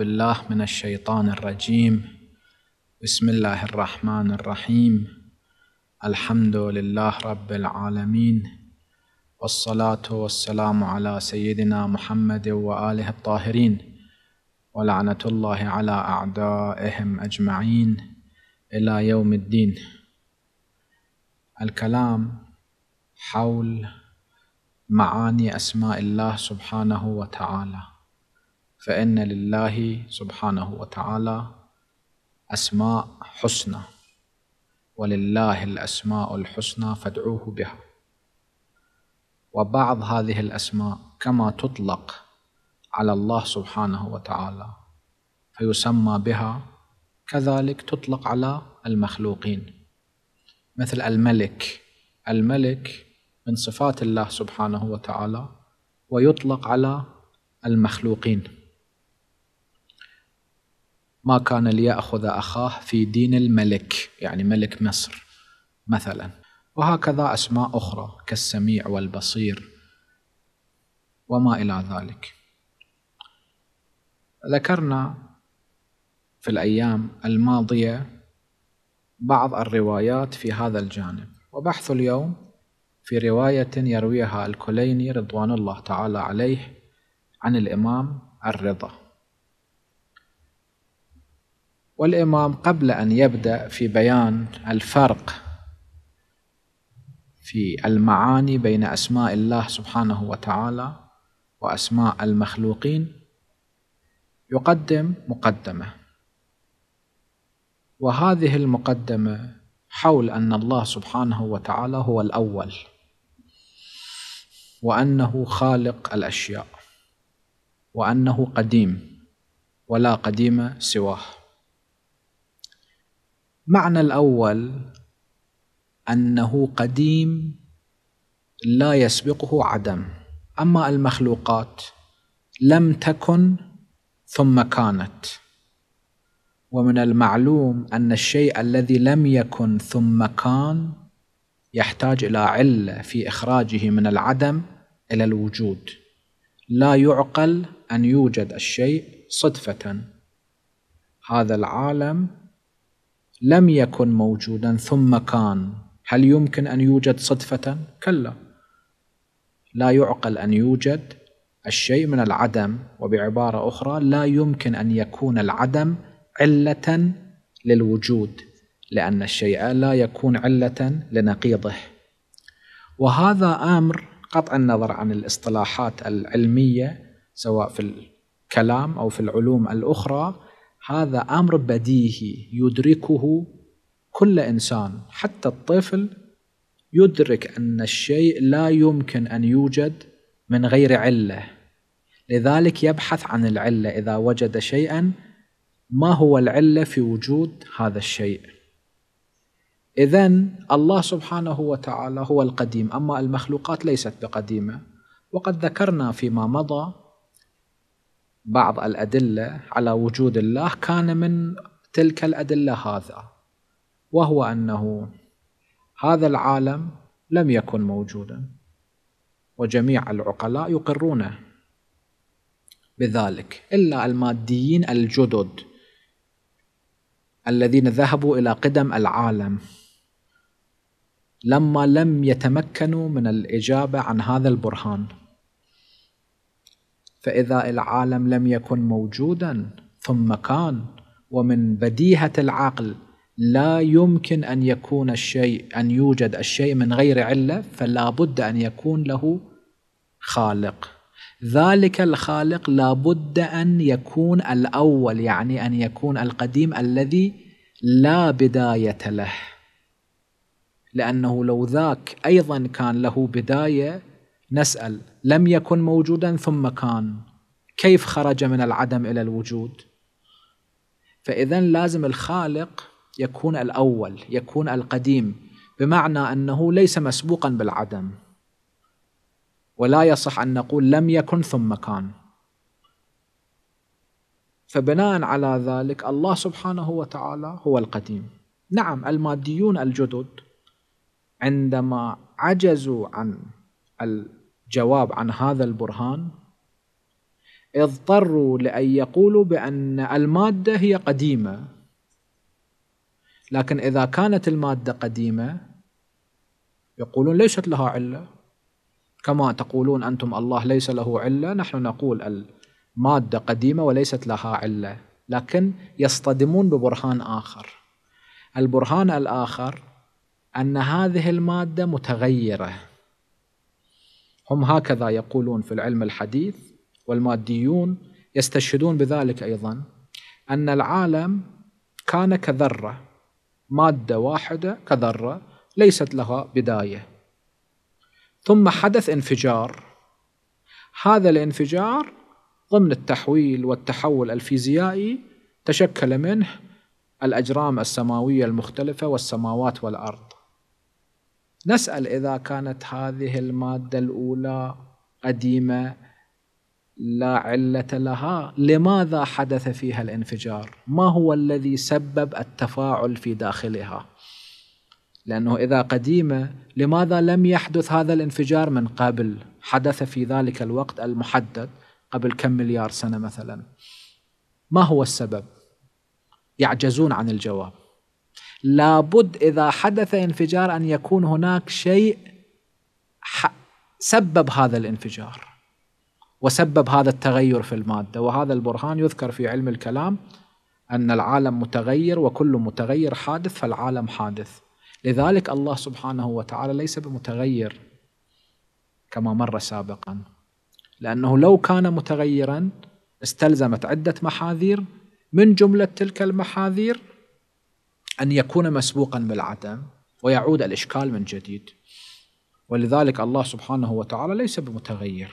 بالله من الشيطان الرجيم بسم الله الرحمن الرحيم الحمد لله رب العالمين والصلاه والسلام على سيدنا محمد واله الطاهرين ولعنه الله على اعدائهم اجمعين الى يوم الدين الكلام حول معاني اسماء الله سبحانه وتعالى فإن لله سبحانه وتعالى أسماء حسنى ولله الأسماء الحسنى فادعوه بها وبعض هذه الأسماء كما تطلق على الله سبحانه وتعالى فيسمى بها كذلك تطلق على المخلوقين مثل الملك الملك من صفات الله سبحانه وتعالى ويطلق على المخلوقين ما كان ليأخذ أخاه في دين الملك يعني ملك مصر مثلا وهكذا أسماء أخرى كالسميع والبصير وما إلى ذلك ذكرنا في الأيام الماضية بعض الروايات في هذا الجانب وبحث اليوم في رواية يرويها الكليني رضوان الله تعالى عليه عن الإمام الرضا والإمام قبل أن يبدأ في بيان الفرق في المعاني بين أسماء الله سبحانه وتعالى وأسماء المخلوقين يقدم مقدمة وهذه المقدمة حول أن الله سبحانه وتعالى هو الأول وأنه خالق الأشياء وأنه قديم ولا قديم سواه معنى الاول انه قديم لا يسبقه عدم اما المخلوقات لم تكن ثم كانت ومن المعلوم ان الشيء الذي لم يكن ثم كان يحتاج الى عله في اخراجه من العدم الى الوجود لا يعقل ان يوجد الشيء صدفه هذا العالم لم يكن موجودا ثم كان هل يمكن ان يوجد صدفه كلا لا يعقل ان يوجد الشيء من العدم وبعباره اخرى لا يمكن ان يكون العدم عله للوجود لان الشيء لا يكون عله لنقيضه وهذا امر قطع النظر عن الاصطلاحات العلميه سواء في الكلام او في العلوم الاخرى هذا امر بديهي يدركه كل انسان حتى الطفل يدرك ان الشيء لا يمكن ان يوجد من غير عله لذلك يبحث عن العله اذا وجد شيئا ما هو العله في وجود هذا الشيء اذا الله سبحانه وتعالى هو القديم اما المخلوقات ليست بقديمه وقد ذكرنا فيما مضى بعض الأدلة على وجود الله كان من تلك الأدلة هذا وهو أنه هذا العالم لم يكن موجودا وجميع العقلاء يقرون بذلك إلا الماديين الجدد الذين ذهبوا إلى قدم العالم لما لم يتمكنوا من الإجابة عن هذا البرهان فاذا العالم لم يكن موجودا ثم كان ومن بديهه العقل لا يمكن ان يكون الشيء ان يوجد الشيء من غير عله فلا بد ان يكون له خالق ذلك الخالق لا بد ان يكون الاول يعني ان يكون القديم الذي لا بدايه له لانه لو ذاك ايضا كان له بدايه نسأل لم يكن موجودا ثم كان كيف خرج من العدم إلى الوجود فإذا لازم الخالق يكون الأول يكون القديم بمعنى أنه ليس مسبوقا بالعدم ولا يصح أن نقول لم يكن ثم كان فبناء على ذلك الله سبحانه وتعالى هو القديم نعم الماديون الجدد عندما عجزوا عن جواب عن هذا البرهان اضطروا لأن يقولوا بأن المادة هي قديمة لكن إذا كانت المادة قديمة يقولون ليست لها علة كما تقولون أنتم الله ليس له علة نحن نقول المادة قديمة وليست لها علة لكن يصطدمون ببرهان آخر البرهان الآخر أن هذه المادة متغيرة هم هكذا يقولون في العلم الحديث والماديون يستشهدون بذلك ايضا ان العالم كان كذره ماده واحده كذره ليست لها بدايه ثم حدث انفجار هذا الانفجار ضمن التحويل والتحول الفيزيائي تشكل منه الاجرام السماويه المختلفه والسماوات والارض نسأل إذا كانت هذه المادة الأولى قديمة لا علة لها لماذا حدث فيها الانفجار ما هو الذي سبب التفاعل في داخلها لأنه إذا قديمة لماذا لم يحدث هذا الانفجار من قبل حدث في ذلك الوقت المحدد قبل كم مليار سنة مثلا ما هو السبب يعجزون عن الجواب لابد إذا حدث انفجار أن يكون هناك شيء سبب هذا الانفجار وسبب هذا التغير في المادة وهذا البرهان يذكر في علم الكلام أن العالم متغير وكل متغير حادث فالعالم حادث لذلك الله سبحانه وتعالى ليس بمتغير كما مر سابقا لأنه لو كان متغيرا استلزمت عدة محاذير من جملة تلك المحاذير أن يكون مسبوقا بالعدم ويعود الإشكال من جديد ولذلك الله سبحانه وتعالى ليس بمتغير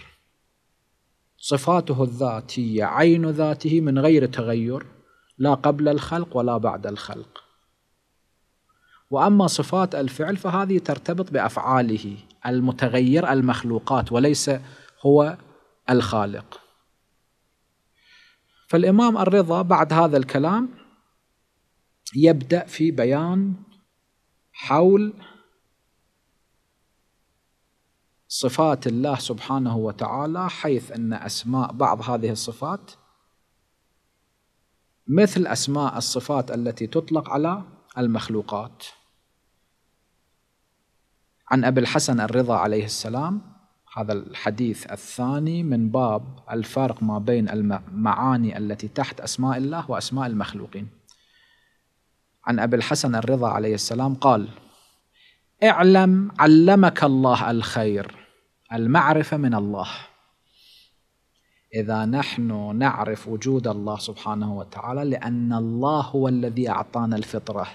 صفاته الذاتية عين ذاته من غير تغير لا قبل الخلق ولا بعد الخلق واما صفات الفعل فهذه ترتبط بافعاله المتغير المخلوقات وليس هو الخالق فالامام الرضا بعد هذا الكلام يبدأ في بيان حول صفات الله سبحانه وتعالى حيث أن أسماء بعض هذه الصفات مثل أسماء الصفات التي تطلق على المخلوقات عن أبي الحسن الرضا عليه السلام هذا الحديث الثاني من باب الفرق ما بين المعاني التي تحت أسماء الله وأسماء المخلوقين عن أبي الحسن الرضا عليه السلام قال اعلم علمك الله الخير المعرفة من الله إذا نحن نعرف وجود الله سبحانه وتعالى لأن الله هو الذي أعطانا الفطرة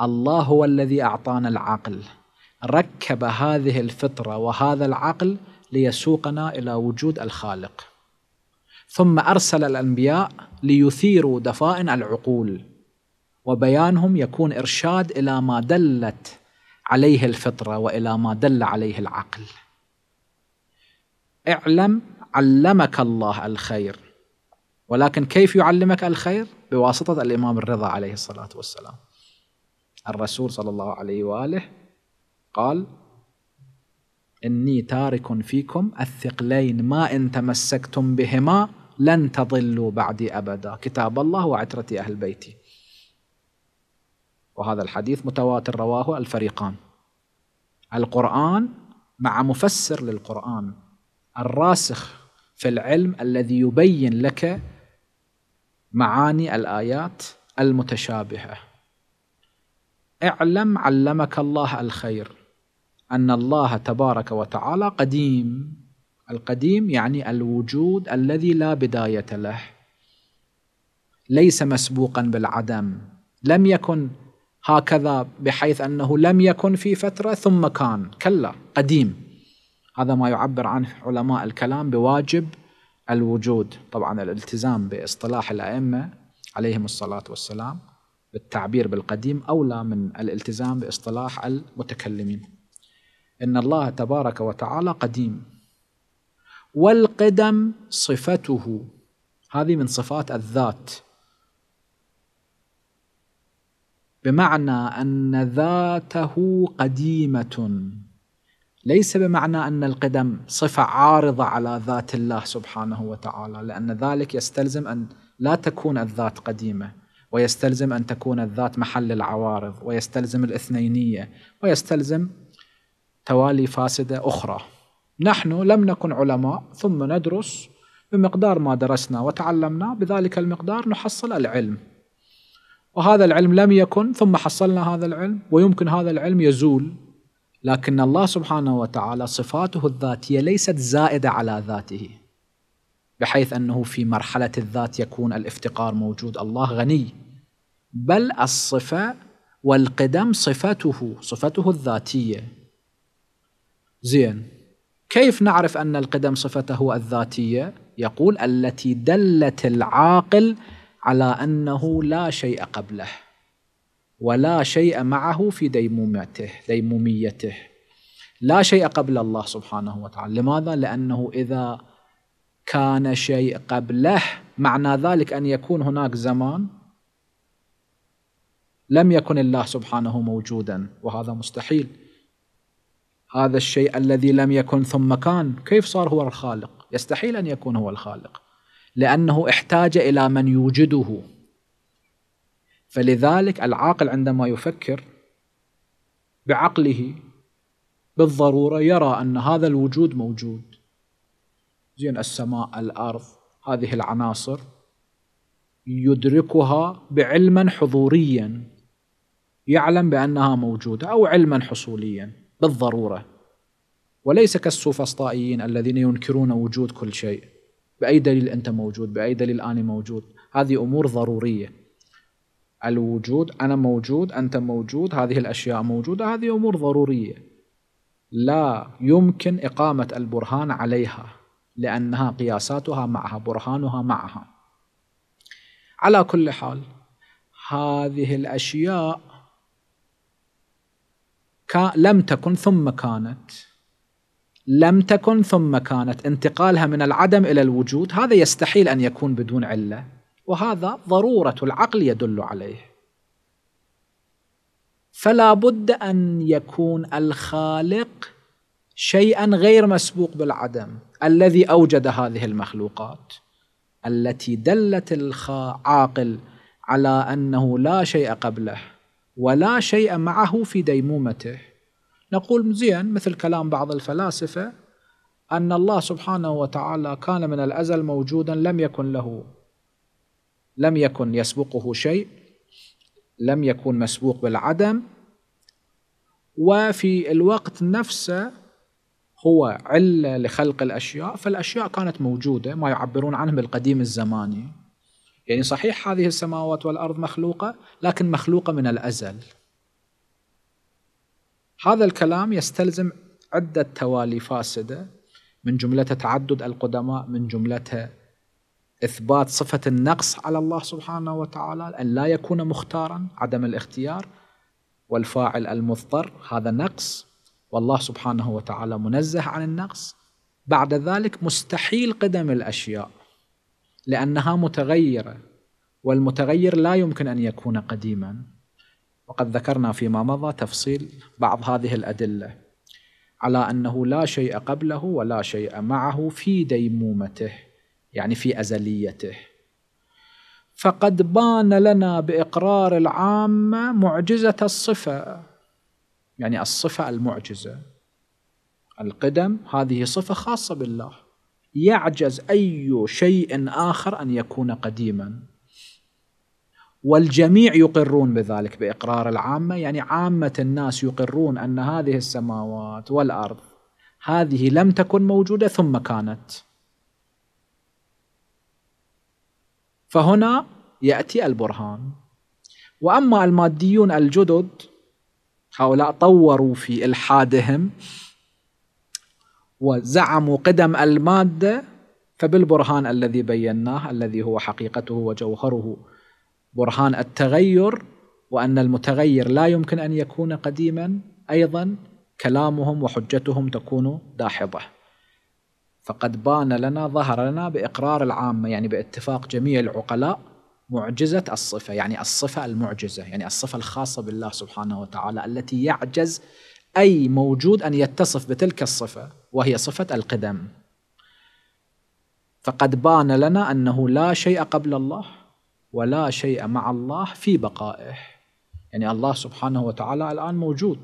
الله هو الذي أعطانا العقل ركب هذه الفطرة وهذا العقل ليسوقنا إلى وجود الخالق ثم أرسل الأنبياء ليثيروا دفائن العقول وبيانهم يكون ارشاد الى ما دلت عليه الفطره والى ما دل عليه العقل اعلم علمك الله الخير ولكن كيف يعلمك الخير بواسطه الامام الرضا عليه الصلاه والسلام الرسول صلى الله عليه واله قال اني تارك فيكم الثقلين ما ان تمسكتم بهما لن تضلوا بعدي ابدا كتاب الله وعتره اهل بيتي وهذا الحديث متواتر رواه الفريقان القرآن مع مفسر للقرآن الراسخ في العلم الذي يبين لك معاني الآيات المتشابهة اعلم علمك الله الخير أن الله تبارك وتعالى قديم القديم يعني الوجود الذي لا بداية له ليس مسبوقا بالعدم لم يكن هكذا بحيث انه لم يكن في فتره ثم كان كلا قديم هذا ما يعبر عنه علماء الكلام بواجب الوجود طبعا الالتزام باصطلاح الائمه عليهم الصلاه والسلام بالتعبير بالقديم اولى من الالتزام باصطلاح المتكلمين ان الله تبارك وتعالى قديم والقدم صفته هذه من صفات الذات بمعنى ان ذاته قديمه ليس بمعنى ان القدم صفه عارضه على ذات الله سبحانه وتعالى لان ذلك يستلزم ان لا تكون الذات قديمه ويستلزم ان تكون الذات محل العوارض ويستلزم الاثنينيه ويستلزم توالي فاسده اخرى نحن لم نكن علماء ثم ندرس بمقدار ما درسنا وتعلمنا بذلك المقدار نحصل العلم وهذا العلم لم يكن ثم حصلنا هذا العلم ويمكن هذا العلم يزول لكن الله سبحانه وتعالى صفاته الذاتيه ليست زائده على ذاته بحيث انه في مرحله الذات يكون الافتقار موجود الله غني بل الصفه والقدم صفته صفته الذاتيه زين كيف نعرف ان القدم صفته الذاتيه يقول التي دلت العاقل على أنه لا شيء قبله ولا شيء معه في ديمومته ديموميته لا شيء قبل الله سبحانه وتعالى لماذا؟ لأنه إذا كان شيء قبله معنى ذلك أن يكون هناك زمان لم يكن الله سبحانه موجودا وهذا مستحيل هذا الشيء الذي لم يكن ثم كان كيف صار هو الخالق يستحيل أن يكون هو الخالق لأنه احتاج إلى من يوجده فلذلك العاقل عندما يفكر بعقله بالضروره يرى ان هذا الوجود موجود زين السماء الارض هذه العناصر يدركها بعلما حضوريا يعلم بانها موجوده او علما حصوليا بالضروره وليس كالسوفسطائيين الذين ينكرون وجود كل شيء باي دليل انت موجود باي دليل انا موجود هذه امور ضروريه الوجود انا موجود انت موجود هذه الاشياء موجوده هذه امور ضروريه لا يمكن اقامه البرهان عليها لانها قياساتها معها برهانها معها على كل حال هذه الاشياء لم تكن ثم كانت لم تكن ثم كانت انتقالها من العدم الى الوجود هذا يستحيل ان يكون بدون عله وهذا ضروره العقل يدل عليه فلا بد ان يكون الخالق شيئا غير مسبوق بالعدم الذي اوجد هذه المخلوقات التي دلت العاقل على انه لا شيء قبله ولا شيء معه في ديمومته نقول زين مثل كلام بعض الفلاسفة أن الله سبحانه وتعالى كان من الأزل موجودا لم يكن له لم يكن يسبقه شيء لم يكن مسبوق بالعدم وفي الوقت نفسه هو علة لخلق الأشياء فالأشياء كانت موجودة ما يعبرون عنه بالقديم الزماني يعني صحيح هذه السماوات والأرض مخلوقة لكن مخلوقة من الأزل هذا الكلام يستلزم عدة توالي فاسدة من جملتها تعدد القدماء من جملتها إثبات صفة النقص على الله سبحانه وتعالى أن لا يكون مختارا عدم الاختيار والفاعل المضطر هذا نقص والله سبحانه وتعالى منزه عن النقص بعد ذلك مستحيل قدم الأشياء لأنها متغيرة والمتغير لا يمكن أن يكون قديما وقد ذكرنا فيما مضى تفصيل بعض هذه الأدلة على أنه لا شيء قبله ولا شيء معه في ديمومته يعني في أزليته فقد بان لنا بإقرار العامة معجزة الصفة يعني الصفة المعجزة القدم هذه صفة خاصة بالله يعجز أي شيء آخر أن يكون قديماً والجميع يقرون بذلك باقرار العامه يعني عامه الناس يقرون ان هذه السماوات والارض هذه لم تكن موجوده ثم كانت فهنا ياتي البرهان واما الماديون الجدد هؤلاء طوروا في الحادهم وزعموا قدم الماده فبالبرهان الذي بيناه الذي هو حقيقته وجوهره برهان التغير وأن المتغير لا يمكن أن يكون قديما أيضا كلامهم وحجتهم تكون داحضة فقد بان لنا ظهر لنا بإقرار العامة يعني باتفاق جميع العقلاء معجزة الصفة يعني الصفة المعجزة يعني الصفة الخاصة بالله سبحانه وتعالى التي يعجز أي موجود أن يتصف بتلك الصفة وهي صفة القدم فقد بان لنا أنه لا شيء قبل الله ولا شيء مع الله في بقائه يعني الله سبحانه وتعالى الآن موجود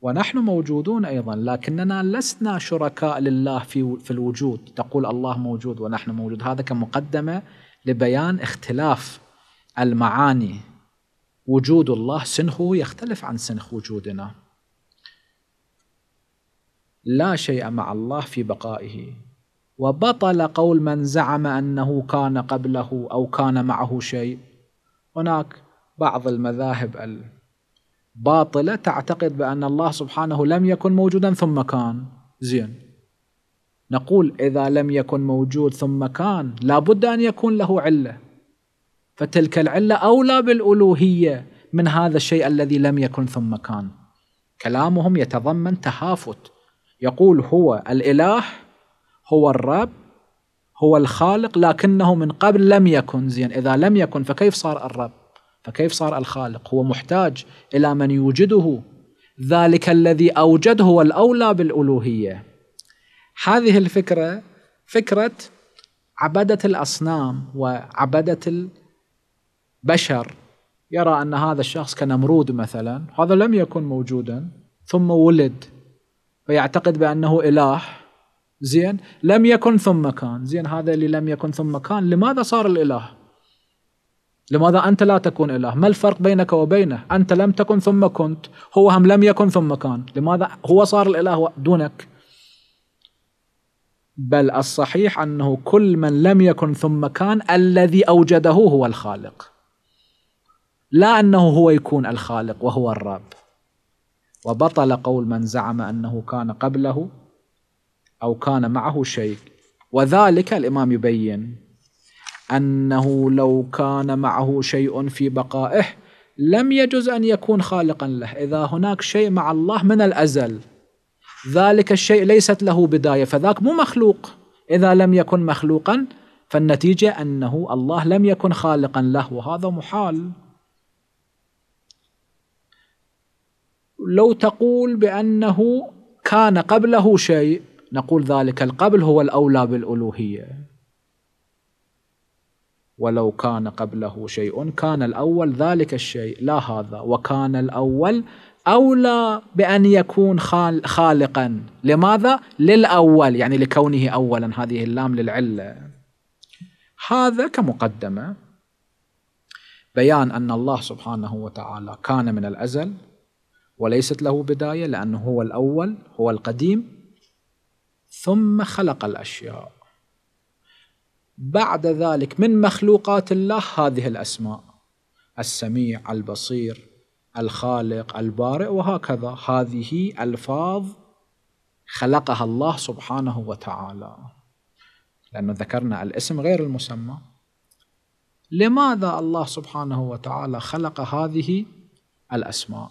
ونحن موجودون أيضا لكننا لسنا شركاء لله في, في الوجود تقول الله موجود ونحن موجود هذا كمقدمة لبيان اختلاف المعاني وجود الله سنخه يختلف عن سنخ وجودنا لا شيء مع الله في بقائه وبطل قول من زعم أنه كان قبله أو كان معه شيء هناك بعض المذاهب الباطلة تعتقد بأن الله سبحانه لم يكن موجودا ثم كان زين نقول إذا لم يكن موجود ثم كان لابد أن يكون له علة فتلك العلة أولى بالألوهية من هذا الشيء الذي لم يكن ثم كان كلامهم يتضمن تهافت يقول هو الإله هو الرب هو الخالق لكنه من قبل لم يكن زين إذا لم يكن فكيف صار الرب فكيف صار الخالق هو محتاج إلى من يوجده ذلك الذي أوجد هو الأولى بالألوهية هذه الفكرة فكرة عبدة الأصنام وعبدة البشر يرى أن هذا الشخص كنمرود مثلا هذا لم يكن موجودا ثم ولد فيعتقد بأنه إله زين لم يكن ثم كان زين هذا اللي لم يكن ثم كان لماذا صار الإله لماذا أنت لا تكون إله ما الفرق بينك وبينه أنت لم تكن ثم كنت هو هم لم يكن ثم كان لماذا هو صار الإله دونك بل الصحيح أنه كل من لم يكن ثم كان الذي أوجده هو الخالق لا أنه هو يكون الخالق وهو الرب وبطل قول من زعم أنه كان قبله أو كان معه شيء وذلك الإمام يبين أنه لو كان معه شيء في بقائه لم يجوز أن يكون خالقا له إذا هناك شيء مع الله من الأزل ذلك الشيء ليست له بداية فذاك مو مخلوق إذا لم يكن مخلوقا فالنتيجة أنه الله لم يكن خالقا له وهذا محال لو تقول بأنه كان قبله شيء نقول ذلك القبل هو الأولى بالألوهية ولو كان قبله شيء كان الأول ذلك الشيء لا هذا وكان الأول أولى بأن يكون خالقا لماذا؟ للأول يعني لكونه أولا هذه اللام للعلة هذا كمقدمة بيان أن الله سبحانه وتعالى كان من الأزل وليست له بداية لأنه هو الأول هو القديم ثم خلق الاشياء بعد ذلك من مخلوقات الله هذه الاسماء السميع البصير الخالق البارئ وهكذا هذه الفاظ خلقها الله سبحانه وتعالى لانه ذكرنا الاسم غير المسمى لماذا الله سبحانه وتعالى خلق هذه الاسماء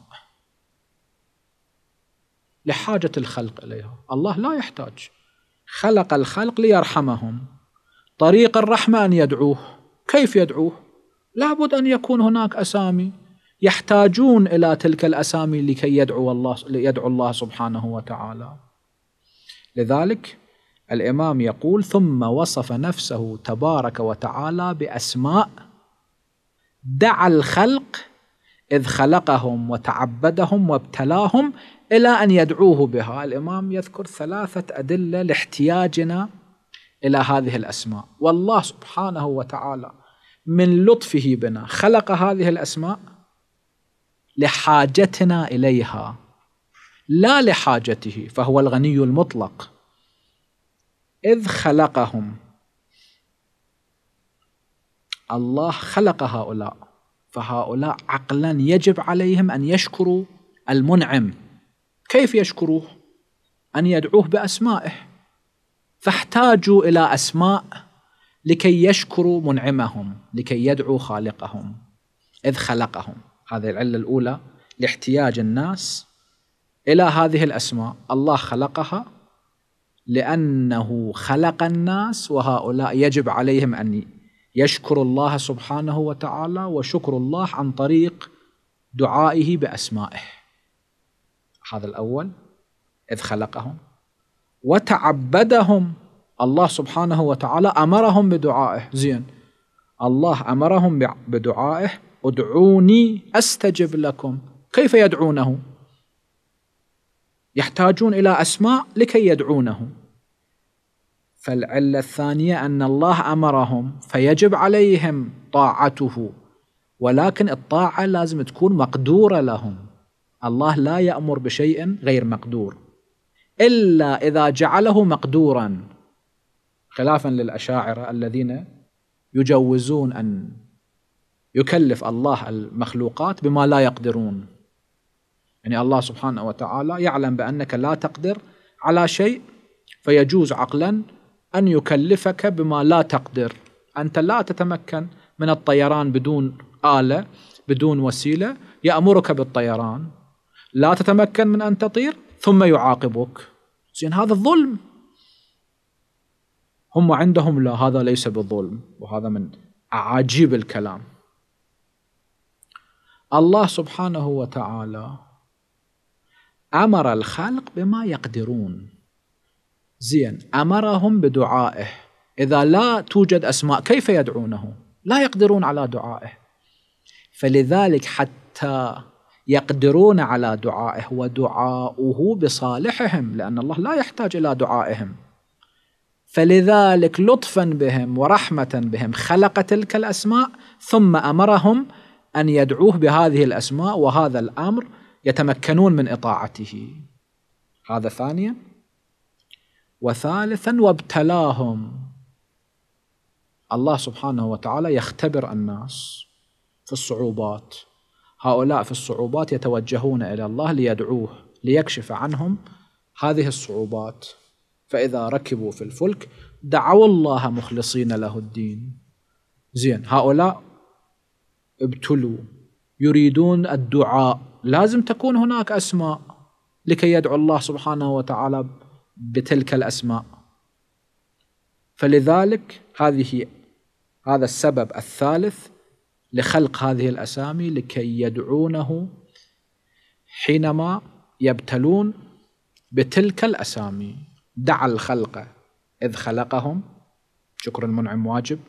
لحاجه الخلق اليها الله لا يحتاج خلق الخلق ليرحمهم طريق الرحمة أن يدعوه كيف يدعوه؟ لابد أن يكون هناك أسامي يحتاجون إلى تلك الأسامي لكي يدعو الله, ليدعو الله سبحانه وتعالى لذلك الإمام يقول ثم وصف نفسه تبارك وتعالى بأسماء دعا الخلق إذ خلقهم وتعبدهم وابتلاهم إلى أن يدعوه بها الإمام يذكر ثلاثة أدلة لاحتياجنا إلى هذه الأسماء والله سبحانه وتعالى من لطفه بنا خلق هذه الأسماء لحاجتنا إليها لا لحاجته فهو الغني المطلق إذ خلقهم الله خلق هؤلاء فهؤلاء عقلا يجب عليهم أن يشكروا المنعم كيف يشكروه ان يدعوه باسمائه فاحتاجوا الى اسماء لكي يشكروا منعمهم لكي يدعوا خالقهم اذ خلقهم هذه العله الاولى لاحتياج الناس الى هذه الاسماء الله خلقها لانه خلق الناس وهؤلاء يجب عليهم ان يشكروا الله سبحانه وتعالى وشكر الله عن طريق دعائه باسمائه هذا الأول إذ خلقهم وتعبدهم الله سبحانه وتعالى أمرهم بدعائه زين الله أمرهم بدعائه ادعوني أستجب لكم كيف يدعونه يحتاجون إلى أسماء لكي يدعونه فالعلة الثانية أن الله أمرهم فيجب عليهم طاعته ولكن الطاعة لازم تكون مقدورة لهم الله لا يأمر بشيء غير مقدور إلا إذا جعله مقدورا خلافا للأشاعرة الذين يجوزون أن يكلف الله المخلوقات بما لا يقدرون يعني الله سبحانه وتعالى يعلم بأنك لا تقدر على شيء فيجوز عقلا أن يكلفك بما لا تقدر أنت لا تتمكن من الطيران بدون آلة بدون وسيلة يأمرك بالطيران لا تتمكن من أن تطير ثم يعاقبك زين هذا الظلم هم عندهم لا هذا ليس بالظلم وهذا من أعاجيب الكلام الله سبحانه وتعالى أمر الخلق بما يقدرون زين أمرهم بدعائه إذا لا توجد أسماء كيف يدعونه لا يقدرون على دعائه فلذلك حتى يقدرون على دعائه ودعاؤه بصالحهم لان الله لا يحتاج الى دعائهم فلذلك لطفا بهم ورحمه بهم خلق تلك الاسماء ثم امرهم ان يدعوه بهذه الاسماء وهذا الامر يتمكنون من اطاعته هذا ثانيا وثالثا وابتلاهم الله سبحانه وتعالى يختبر الناس في الصعوبات هؤلاء في الصعوبات يتوجهون الى الله ليدعوه ليكشف عنهم هذه الصعوبات فاذا ركبوا في الفلك دعوا الله مخلصين له الدين زين هؤلاء ابتلوا يريدون الدعاء لازم تكون هناك اسماء لكي يدعو الله سبحانه وتعالى بتلك الاسماء فلذلك هذه هذا السبب الثالث لخلق هذه الاسامي لكي يدعونه حينما يبتلون بتلك الاسامي دعا الخلق اذ خلقهم شكر المنعم واجب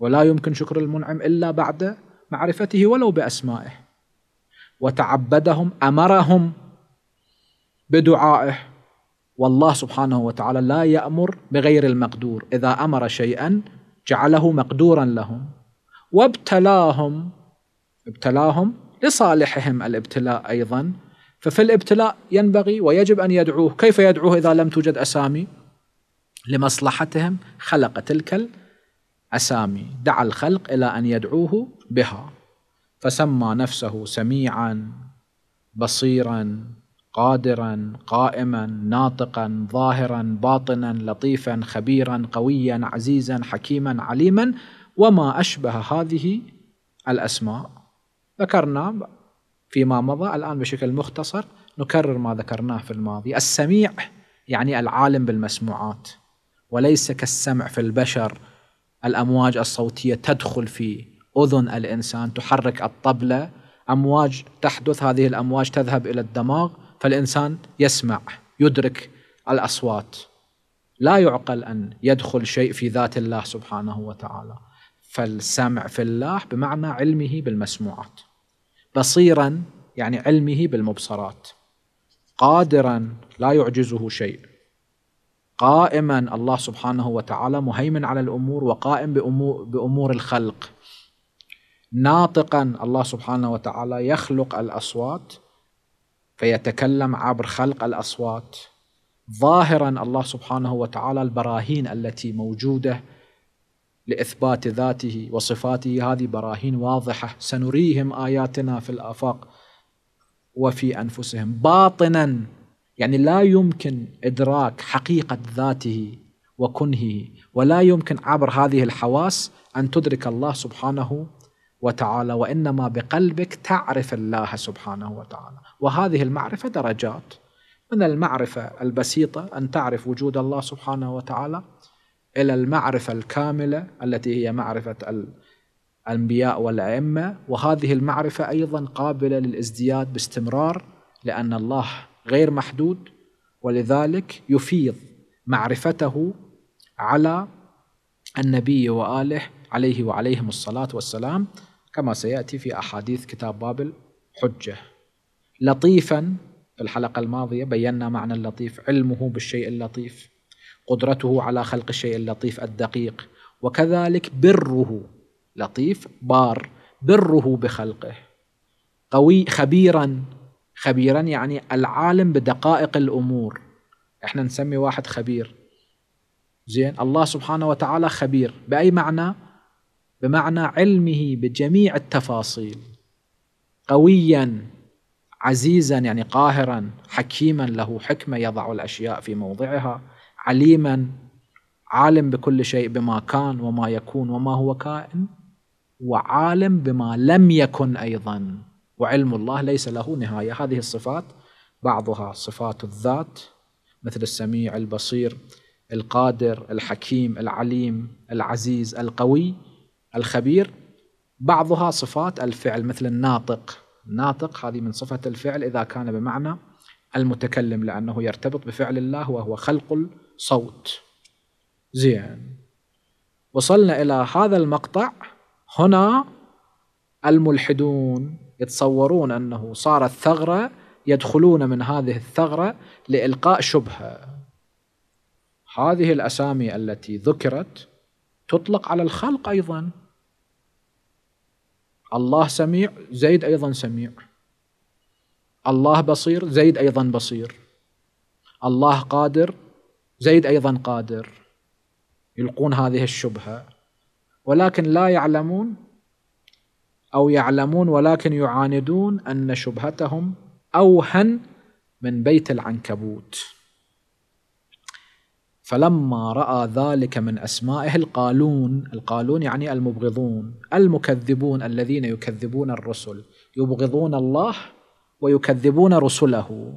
ولا يمكن شكر المنعم الا بعد معرفته ولو باسمائه وتعبدهم امرهم بدعائه والله سبحانه وتعالى لا يامر بغير المقدور اذا امر شيئا جعله مقدورا لهم وابتلاهم ابتلاهم لصالحهم الابتلاء ايضا ففي الابتلاء ينبغي ويجب ان يدعوه، كيف يدعوه اذا لم توجد اسامي؟ لمصلحتهم خلق تلك الاسامي، دعا الخلق الى ان يدعوه بها فسمى نفسه سميعا بصيرا قادرا قائما ناطقا ظاهرا باطنا لطيفا خبيرا قويا عزيزا حكيما عليما وما أشبه هذه الأسماء ذكرنا فيما مضى الآن بشكل مختصر نكرر ما ذكرناه في الماضي السميع يعني العالم بالمسموعات وليس كالسمع في البشر الأمواج الصوتية تدخل في أذن الإنسان تحرك الطبلة أمواج تحدث هذه الأمواج تذهب إلى الدماغ فالإنسان يسمع يدرك الأصوات لا يعقل أن يدخل شيء في ذات الله سبحانه وتعالى فالسمع فلاح بمعنى علمه بالمسموعات بصيرا يعني علمه بالمبصرات قادرا لا يعجزه شيء قائما الله سبحانه وتعالى مهيمن على الامور وقائم بامور, بأمور الخلق ناطقا الله سبحانه وتعالى يخلق الاصوات فيتكلم عبر خلق الاصوات ظاهرا الله سبحانه وتعالى البراهين التي موجوده لإثبات ذاته وصفاته هذه براهين واضحة سنريهم آياتنا في الآفاق وفي أنفسهم باطنا يعني لا يمكن إدراك حقيقة ذاته وكنهه ولا يمكن عبر هذه الحواس أن تدرك الله سبحانه وتعالى وإنما بقلبك تعرف الله سبحانه وتعالى وهذه المعرفة درجات من المعرفة البسيطة أن تعرف وجود الله سبحانه وتعالى إلى المعرفة الكاملة التي هي معرفة الأنبياء والأئمة وهذه المعرفة أيضا قابلة للازدياد باستمرار لأن الله غير محدود ولذلك يفيض معرفته على النبي وآله عليه وعليهم الصلاة والسلام كما سيأتي في أحاديث كتاب بابل حجة لطيفا في الحلقة الماضية بينا معنى اللطيف علمه بالشيء اللطيف قدرته على خلق الشيء اللطيف الدقيق وكذلك بره لطيف بار بره بخلقه قوي خبيرا خبيرا يعني العالم بدقائق الامور احنا نسمي واحد خبير زين الله سبحانه وتعالى خبير باي معنى بمعنى علمه بجميع التفاصيل قويا عزيزا يعني قاهرا حكيما له حكمه يضع الاشياء في موضعها عليما عالم بكل شيء بما كان وما يكون وما هو كائن وعالم بما لم يكن ايضا وعلم الله ليس له نهايه هذه الصفات بعضها صفات الذات مثل السميع البصير القادر الحكيم العليم العزيز القوي الخبير بعضها صفات الفعل مثل الناطق الناطق هذه من صفه الفعل اذا كان بمعنى المتكلم لانه يرتبط بفعل الله وهو خلق صوت زين وصلنا إلى هذا المقطع هنا الملحدون يتصورون أنه صارت ثغرة يدخلون من هذه الثغرة لإلقاء شبهة هذه الأسامي التي ذكرت تطلق على الخلق أيضا الله سميع زيد أيضا سميع الله بصير زيد أيضا بصير الله قادر زيد أيضا قادر يلقون هذه الشبهة ولكن لا يعلمون أو يعلمون ولكن يعاندون أن شبهتهم أوهن من بيت العنكبوت فلما رأى ذلك من أسمائه القالون القالون يعني المبغضون المكذبون الذين يكذبون الرسل يبغضون الله ويكذبون رسله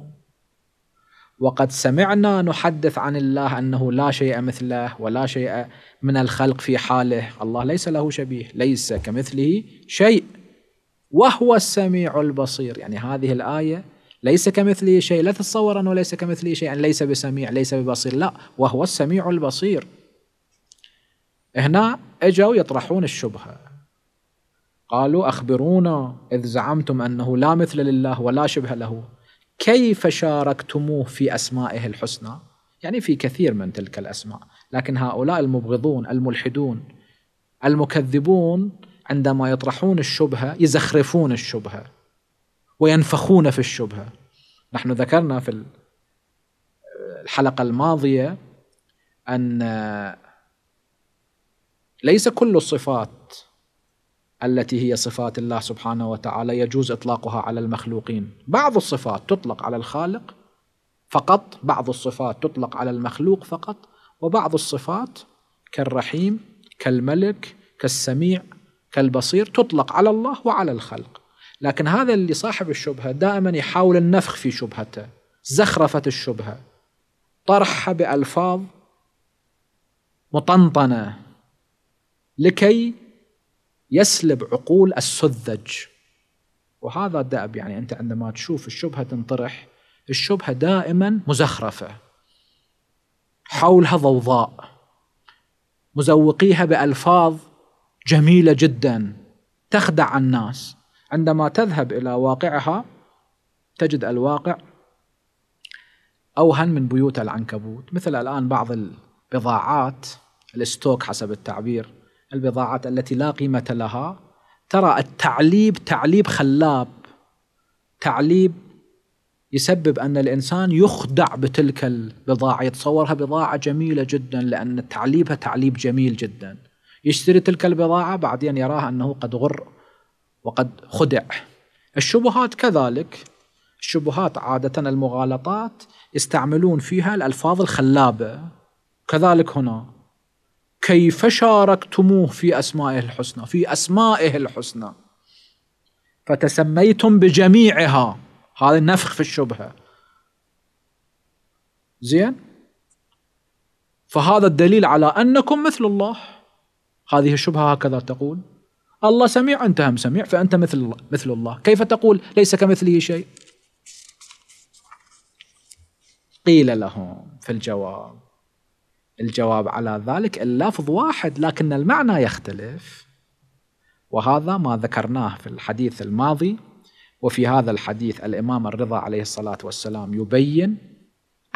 وقد سمعنا نحدث عن الله انه لا شيء مثله ولا شيء من الخلق في حاله، الله ليس له شبيه، ليس كمثله شيء وهو السميع البصير، يعني هذه الايه ليس كمثله شيء، لا تتصور انه ليس كمثله شيء، يعني ليس بسميع، ليس ببصير، لا، وهو السميع البصير. هنا اجوا يطرحون الشبهه. قالوا اخبرونا اذ زعمتم انه لا مثل لله ولا شبه له كيف شاركتموه في أسمائه الحسنى يعني في كثير من تلك الأسماء لكن هؤلاء المبغضون الملحدون المكذبون عندما يطرحون الشبهة يزخرفون الشبهة وينفخون في الشبهة نحن ذكرنا في الحلقة الماضية أن ليس كل الصفات التي هي صفات الله سبحانه وتعالى يجوز اطلاقها على المخلوقين بعض الصفات تطلق على الخالق فقط بعض الصفات تطلق على المخلوق فقط وبعض الصفات كالرحيم كالملك كالسميع كالبصير تطلق على الله وعلى الخلق لكن هذا اللي صاحب الشبهه دائما يحاول النفخ في شبهته زخرفه الشبهه طرحها بالفاظ مطنطنه لكي يسلب عقول السذج وهذا دأب يعني أنت عندما تشوف الشبهة تنطرح الشبهة دائما مزخرفة حولها ضوضاء مزوقيها بألفاظ جميلة جدا تخدع الناس عندما تذهب إلى واقعها تجد الواقع أوهن من بيوت العنكبوت مثل الآن بعض البضاعات الستوك حسب التعبير البضاعات التي لا قيمة لها ترى التعليب تعليب خلاب تعليب يسبب أن الإنسان يخدع بتلك البضاعة يتصورها بضاعة جميلة جدا لأن تعليبها تعليب جميل جدا يشتري تلك البضاعة بعدين يراها أنه قد غر وقد خدع الشبهات كذلك الشبهات عادة المغالطات يستعملون فيها الألفاظ الخلابة كذلك هنا كيف شاركتموه في أسمائه الحسنى في أسمائه الحسنى فتسميتم بجميعها هذا النفخ في الشبهة زين فهذا الدليل على أنكم مثل الله هذه الشبهة هكذا تقول الله سميع أنت هم سميع فأنت مثل الله. مثل الله كيف تقول ليس كمثله شيء قيل لهم في الجواب الجواب على ذلك اللفظ واحد لكن المعنى يختلف وهذا ما ذكرناه في الحديث الماضي وفي هذا الحديث الإمام الرضا عليه الصلاة والسلام يبين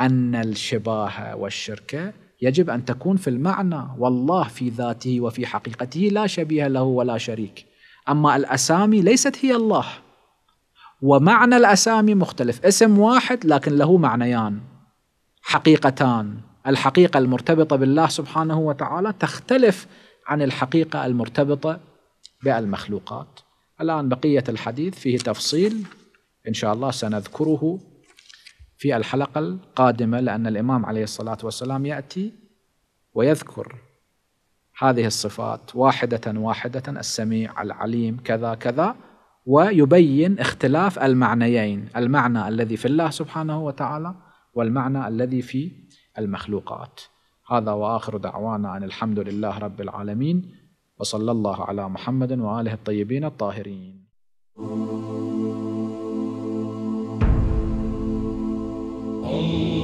أن الشباهة والشركة يجب أن تكون في المعنى والله في ذاته وفي حقيقته لا شبيه له ولا شريك أما الأسامي ليست هي الله ومعنى الأسامي مختلف اسم واحد لكن له معنيان حقيقتان الحقيقة المرتبطة بالله سبحانه وتعالى تختلف عن الحقيقة المرتبطة بالمخلوقات الآن بقية الحديث فيه تفصيل إن شاء الله سنذكره في الحلقة القادمة لأن الإمام عليه الصلاة والسلام يأتي ويذكر هذه الصفات واحدة واحدة السميع العليم كذا كذا ويبين اختلاف المعنيين المعنى الذي في الله سبحانه وتعالى والمعنى الذي في المخلوقات هذا واخر دعوانا ان الحمد لله رب العالمين وصلى الله على محمد واله الطيبين الطاهرين Oh